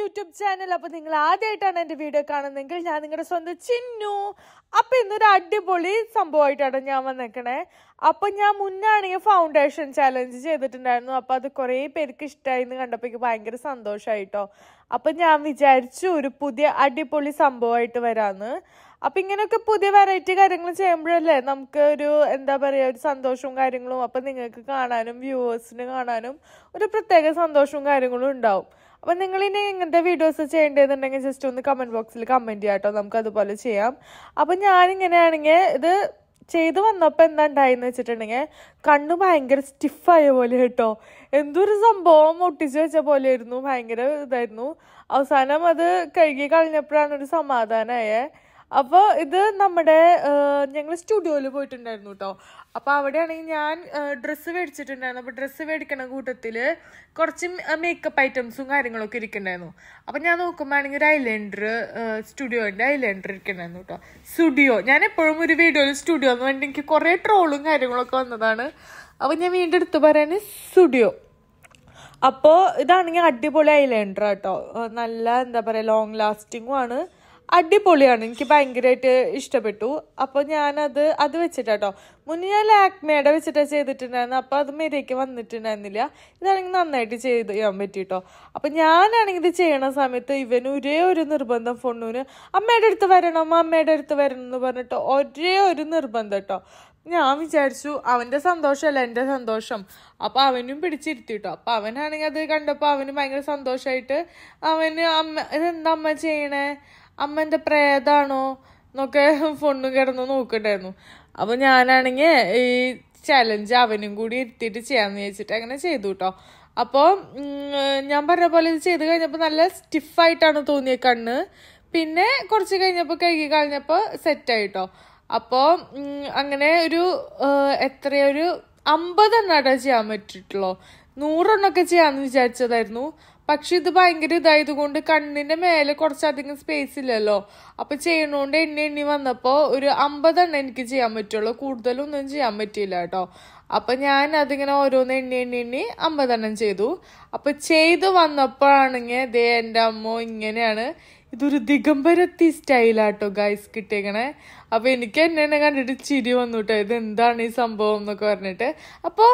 YouTube channel അപ്പൊ നിങ്ങൾ ആദ്യമായിട്ടാണ് എന്റെ വീഡിയോ കാണുന്നതെങ്കിൽ ഞാൻ നിങ്ങളുടെ സ്വന്തം ചിന്നു അപ്പൊ ഇന്നൊരു അടിപൊളി സംഭവമായിട്ടാണ് ഞാൻ വന്നേക്കണേ അപ്പൊ ഞാൻ മുന്നാണെങ്കിൽ ഫൗണ്ടേഷൻ ചാലഞ്ച് ചെയ്തിട്ടുണ്ടായിരുന്നു അപ്പൊ അത് കുറേ പേർക്ക് ഇഷ്ടമായി എന്ന് കണ്ടപ്പോൾ എനിക്ക് ഭയങ്കര സന്തോഷമായിട്ടോ അപ്പൊ ഞാൻ വിചാരിച്ചു ഒരു പുതിയ അടിപൊളി സംഭവമായിട്ട് വരാന്ന് അപ്പൊ ഇങ്ങനെയൊക്കെ പുതിയ വെറൈറ്റി കാര്യങ്ങൾ ചെയ്യുമ്പോഴല്ലേ നമുക്ക് ഒരു എന്താ പറയാ ഒരു സന്തോഷവും കാര്യങ്ങളും അപ്പൊ നിങ്ങൾക്ക് കാണാനും വ്യൂവേഴ്സിന് കാണാനും ഒരു പ്രത്യേക സന്തോഷവും കാര്യങ്ങളും ഉണ്ടാവും അപ്പം നിങ്ങളിനി ഇങ്ങനത്തെ വീഡിയോസ് ചെയ്യേണ്ടതെന്നുണ്ടെങ്കിൽ ജസ്റ്റ് ഒന്ന് കമൻറ്റ് ബോക്സിൽ കമൻറ്റ് ചെയ്യാം കേട്ടോ നമുക്ക് അതുപോലെ ചെയ്യാം അപ്പം ഞാനിങ്ങനെയാണെങ്കിൽ ഇത് ചെയ്തു വന്നപ്പോൾ എന്താ ഉണ്ടായെന്ന് വെച്ചിട്ടുണ്ടെങ്കിൽ കണ്ണ് ഭയങ്കര സ്റ്റിഫായ പോലെ കേട്ടോ എന്തൊരു സംഭവം ഒട്ടിച്ചു വെച്ച പോലെ ആയിരുന്നു ഭയങ്കര ഇതായിരുന്നു അവസാനം അത് കഴുകി കളഞ്ഞപ്പോഴാണ് ഒരു സമാധാനമായേ അപ്പോൾ ഇത് നമ്മുടെ ഞങ്ങൾ സ്റ്റുഡിയോയിൽ പോയിട്ടുണ്ടായിരുന്നു കേട്ടോ അപ്പോൾ അവിടെയാണെങ്കിൽ ഞാൻ ഡ്രസ്സ് മേടിച്ചിട്ടുണ്ടായിരുന്നു അപ്പോൾ ഡ്രസ്സ് മേടിക്കണ കൂട്ടത്തിൽ കുറച്ച് മേക്കപ്പ് ഐറ്റംസും കാര്യങ്ങളൊക്കെ ഇരിക്കണ്ടായിരുന്നു അപ്പോൾ ഞാൻ നോക്കുമ്പോഴാണെങ്കിൽ ഒരു ഐലൻഡർ സ്റ്റുഡിയോൻ്റെ ഐലൻഡർ ഇരിക്കണ്ടായിരുന്നു കേട്ടോ സ്റ്റുഡിയോ ഞാൻ എപ്പോഴും ഒരു വീഡിയോയിൽ സ്റ്റുഡിയോ എന്ന് വേണ്ടി എനിക്ക് കുറേ ട്രോളും കാര്യങ്ങളൊക്കെ വന്നതാണ് അപ്പോൾ ഞാൻ വീണ്ടും എടുത്തു പറയാൻ സ്റ്റുഡിയോ അപ്പോൾ ഇതാണെങ്കിൽ അടിപൊളി ഐലൻഡർ കേട്ടോ നല്ല എന്താ പറയുക ലോങ് ലാസ്റ്റിങ്ങും ആണ് അടിപൊളിയാണ് എനിക്ക് ഭയങ്കരമായിട്ട് ഇഷ്ടപ്പെട്ടു അപ്പോൾ ഞാനത് അത് വെച്ചിട്ടാട്ടോ മുന്നേ ഞാൻ ലാക്മേയുടെ വെച്ചിട്ടാണ് ചെയ്തിട്ടുണ്ടായിരുന്നു അപ്പോൾ അത് മെരിയൊക്കെ വന്നിട്ടുണ്ടായിരുന്നില്ല ഇതാണെങ്കിൽ നന്നായിട്ട് ചെയ്ത് ചെയ്യാൻ പറ്റിയിട്ടോ അപ്പോൾ ഞാനാണെങ്കിൽ ഇത് ചെയ്യണ സമയത്ത് ഇവന് ഒരേ ഒരു നിർബന്ധം ഫോണിന് അമ്മയുടെ അടുത്ത് വരണം അമ്മയുടെ അടുത്ത് വരണം എന്ന് പറഞ്ഞിട്ട് ഒരേ ഒരു നിർബന്ധം കേട്ടോ ഞാൻ വിചാരിച്ചു അവൻ്റെ സന്തോഷമല്ല എൻ്റെ സന്തോഷം അപ്പോൾ അവനും പിടിച്ചിരുത്തിട്ടോ അപ്പോൾ അവനാണെങ്കിൽ അത് കണ്ടപ്പോൾ അവന് ഭയങ്കര സന്തോഷമായിട്ട് അവന് അമ്മ ഇതെന്താ അമ്മ ചെയ്യണേ അമ്മ എൻ്റെ പ്രേതാണോ എന്നൊക്കെ ഫോണ് കിടന്ന് നോക്കണ്ടായിരുന്നു അപ്പോൾ ഞാനാണെങ്കിൽ ഈ ചലഞ്ച് അവനും കൂടി ഇരുത്തിയിട്ട് ചെയ്യാമെന്ന് ചോദിച്ചിട്ട് അങ്ങനെ ചെയ്തു കേട്ടോ അപ്പോൾ ഞാൻ പറഞ്ഞ പോലെ ഇത് ചെയ്ത് കഴിഞ്ഞപ്പോൾ നല്ല സ്റ്റിഫായിട്ടാണ് തോന്നിയ കണ്ണ് പിന്നെ കുറച്ച് കഴിഞ്ഞപ്പോൾ കഴുകി കളഞ്ഞപ്പോൾ സെറ്റായിട്ടോ അപ്പോൾ അങ്ങനെ ഒരു എത്രയൊരു അമ്പതെണ്ണാട്ടാ ചെയ്യാൻ പറ്റിയിട്ടുള്ളൂ നൂറെണ്ണൊക്കെ ചെയ്യാന്ന് വിചാരിച്ചതായിരുന്നു പക്ഷെ ഇത് ഭയങ്കര കൊണ്ട് കണ്ണിന്റെ മേലെ കുറച്ചധികം സ്പേസ് ഇല്ലല്ലോ അപ്പൊ ചെയ്യണോണ്ട് എണ്ണി എണ്ണി വന്നപ്പോൾ ഒരു അമ്പതെണ്ണം എനിക്ക് ചെയ്യാൻ പറ്റുള്ളൂ കൂടുതലൊന്നും ചെയ്യാൻ പറ്റിയില്ല കേട്ടോ അപ്പൊ ഞാൻ അതിങ്ങനെ ഓരോന്ന് എണ്ണി എണ്ണി എണ്ണി അമ്പതെണ്ണം ചെയ്തു അപ്പൊ ചെയ്ത് വന്നപ്പോഴാണെങ്കിൽ ദേ എൻ്റെ അമ്മ ഇങ്ങനെയാണ് ഇതൊരു ദിഗംബരത്തി സ്റ്റൈലാട്ടോ ഗൈസ് കിട്ടിയേക്കണേ അപ്പോൾ എനിക്ക് എന്നെ കണ്ടിട്ട് ചിരി വന്നു കേട്ടോ ഇത് എന്താണ് ഈ സംഭവം എന്നൊക്കെ പറഞ്ഞിട്ട് അപ്പോൾ